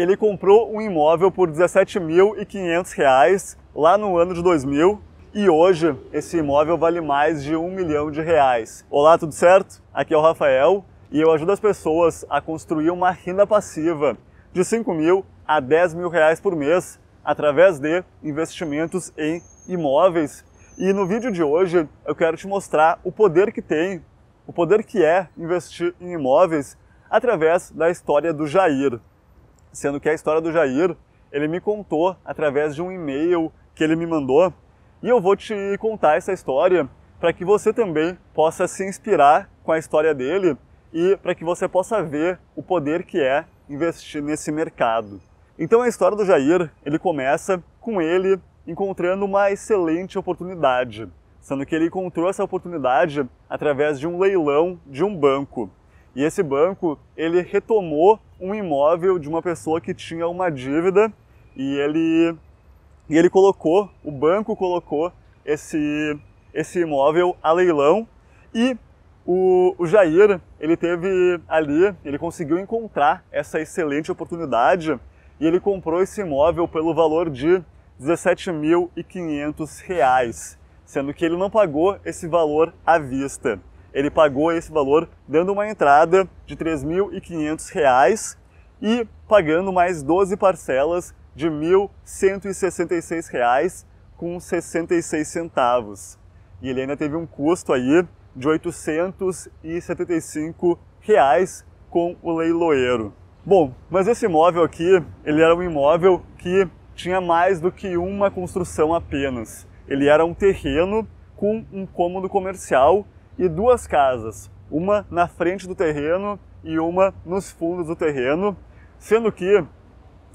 ele comprou um imóvel por R$ 17.500 lá no ano de 2000 e hoje esse imóvel vale mais de um milhão de reais. Olá, tudo certo? Aqui é o Rafael e eu ajudo as pessoas a construir uma renda passiva de 5 mil a 10 mil reais por mês através de investimentos em imóveis. E no vídeo de hoje eu quero te mostrar o poder que tem, o poder que é investir em imóveis através da história do Jair sendo que a história do Jair ele me contou através de um e-mail que ele me mandou. E eu vou te contar essa história para que você também possa se inspirar com a história dele e para que você possa ver o poder que é investir nesse mercado. Então a história do Jair, ele começa com ele encontrando uma excelente oportunidade, sendo que ele encontrou essa oportunidade através de um leilão de um banco. E esse banco, ele retomou um imóvel de uma pessoa que tinha uma dívida e ele e ele colocou, o banco colocou esse esse imóvel a leilão e o, o Jair, ele teve ali, ele conseguiu encontrar essa excelente oportunidade e ele comprou esse imóvel pelo valor de 17.500 reais, sendo que ele não pagou esse valor à vista. Ele pagou esse valor dando uma entrada de R$ 3.500 e pagando mais 12 parcelas de R$ 1.166,66. com centavos. E ele ainda teve um custo aí de R$ 875 reais com o leiloeiro. Bom, mas esse imóvel aqui, ele era um imóvel que tinha mais do que uma construção apenas. Ele era um terreno com um cômodo comercial e duas casas, uma na frente do terreno e uma nos fundos do terreno, sendo que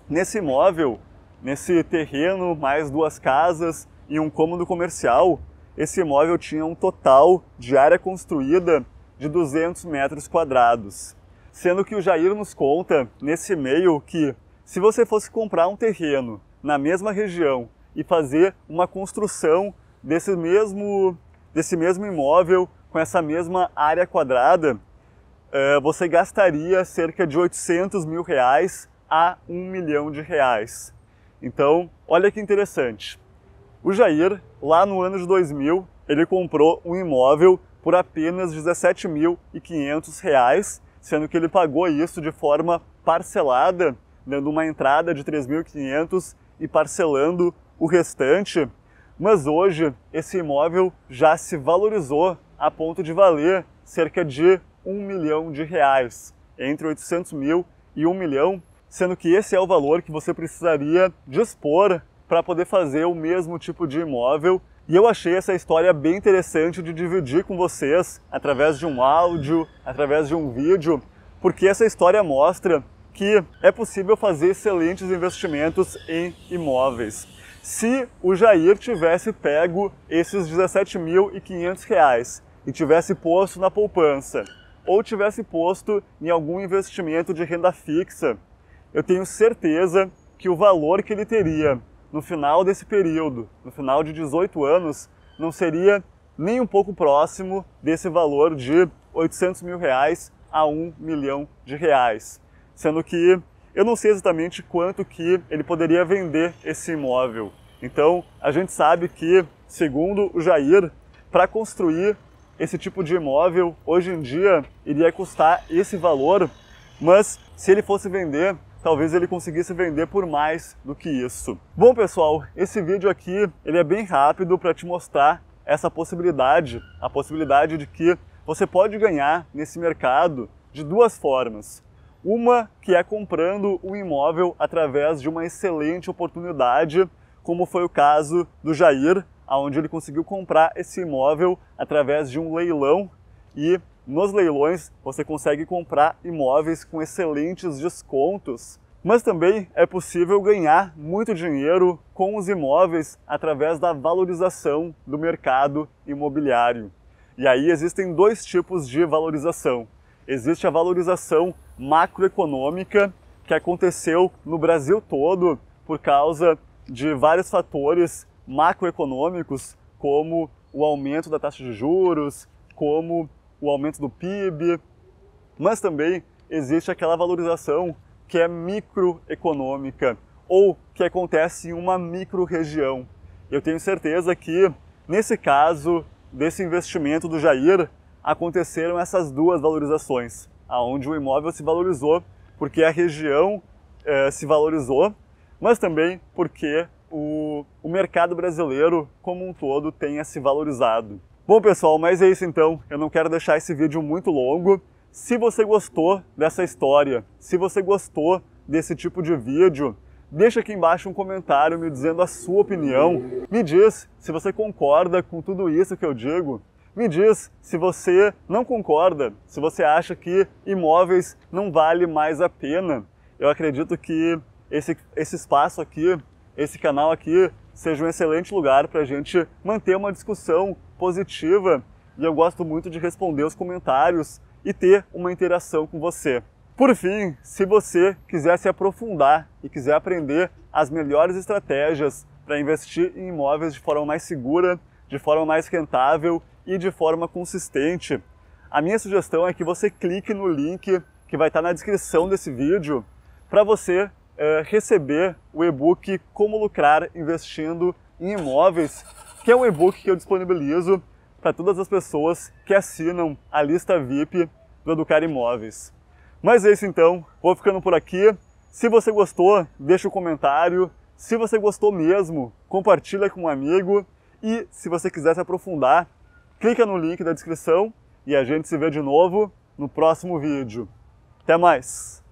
nesse imóvel, nesse terreno, mais duas casas e um cômodo comercial, esse imóvel tinha um total de área construída de 200 metros quadrados. Sendo que o Jair nos conta nesse e-mail que se você fosse comprar um terreno na mesma região e fazer uma construção desse mesmo, desse mesmo imóvel com essa mesma área quadrada, eh, você gastaria cerca de 800 mil reais a 1 milhão de reais. Então, olha que interessante. O Jair, lá no ano de 2000, ele comprou um imóvel por apenas R$ reais, sendo que ele pagou isso de forma parcelada, dando uma entrada de 3.500 e parcelando o restante. Mas hoje esse imóvel já se valorizou a ponto de valer cerca de um milhão de reais, entre 800 mil e um milhão, sendo que esse é o valor que você precisaria dispor para poder fazer o mesmo tipo de imóvel. E eu achei essa história bem interessante de dividir com vocês através de um áudio, através de um vídeo, porque essa história mostra que é possível fazer excelentes investimentos em imóveis. Se o Jair tivesse pego esses 17.500 reais e tivesse posto na poupança ou tivesse posto em algum investimento de renda fixa, eu tenho certeza que o valor que ele teria no final desse período, no final de 18 anos, não seria nem um pouco próximo desse valor de 800 mil reais a 1 milhão de reais. Sendo que eu não sei exatamente quanto que ele poderia vender esse imóvel. Então, a gente sabe que, segundo o Jair, para construir esse tipo de imóvel hoje em dia iria custar esse valor, mas se ele fosse vender, talvez ele conseguisse vender por mais do que isso. Bom, pessoal, esse vídeo aqui, ele é bem rápido para te mostrar essa possibilidade, a possibilidade de que você pode ganhar nesse mercado de duas formas. Uma que é comprando um imóvel através de uma excelente oportunidade, como foi o caso do Jair, onde ele conseguiu comprar esse imóvel através de um leilão e nos leilões você consegue comprar imóveis com excelentes descontos, mas também é possível ganhar muito dinheiro com os imóveis através da valorização do mercado imobiliário. E aí existem dois tipos de valorização. Existe a valorização macroeconômica que aconteceu no Brasil todo por causa de vários fatores macroeconômicos, como o aumento da taxa de juros, como o aumento do PIB, mas também existe aquela valorização que é microeconômica ou que acontece em uma microrregião. Eu tenho certeza que nesse caso desse investimento do Jair aconteceram essas duas valorizações, aonde o imóvel se valorizou porque a região eh, se valorizou, mas também porque o, o mercado brasileiro como um todo tenha se valorizado. Bom, pessoal, mas é isso então. Eu não quero deixar esse vídeo muito longo. Se você gostou dessa história, se você gostou desse tipo de vídeo, deixa aqui embaixo um comentário me dizendo a sua opinião. Me diz se você concorda com tudo isso que eu digo. Me diz se você não concorda, se você acha que imóveis não vale mais a pena. Eu acredito que esse, esse espaço aqui esse canal aqui seja um excelente lugar para a gente manter uma discussão positiva e eu gosto muito de responder os comentários e ter uma interação com você. Por fim, se você quiser se aprofundar e quiser aprender as melhores estratégias para investir em imóveis de forma mais segura, de forma mais rentável e de forma consistente, a minha sugestão é que você clique no link que vai estar na descrição desse vídeo para você é, receber o e-book Como Lucrar Investindo em Imóveis, que é um e-book que eu disponibilizo para todas as pessoas que assinam a lista VIP do Educar Imóveis. Mas é isso então, vou ficando por aqui. Se você gostou, deixa um comentário. Se você gostou mesmo, compartilha com um amigo. E se você quiser se aprofundar, clica no link da descrição e a gente se vê de novo no próximo vídeo. Até mais!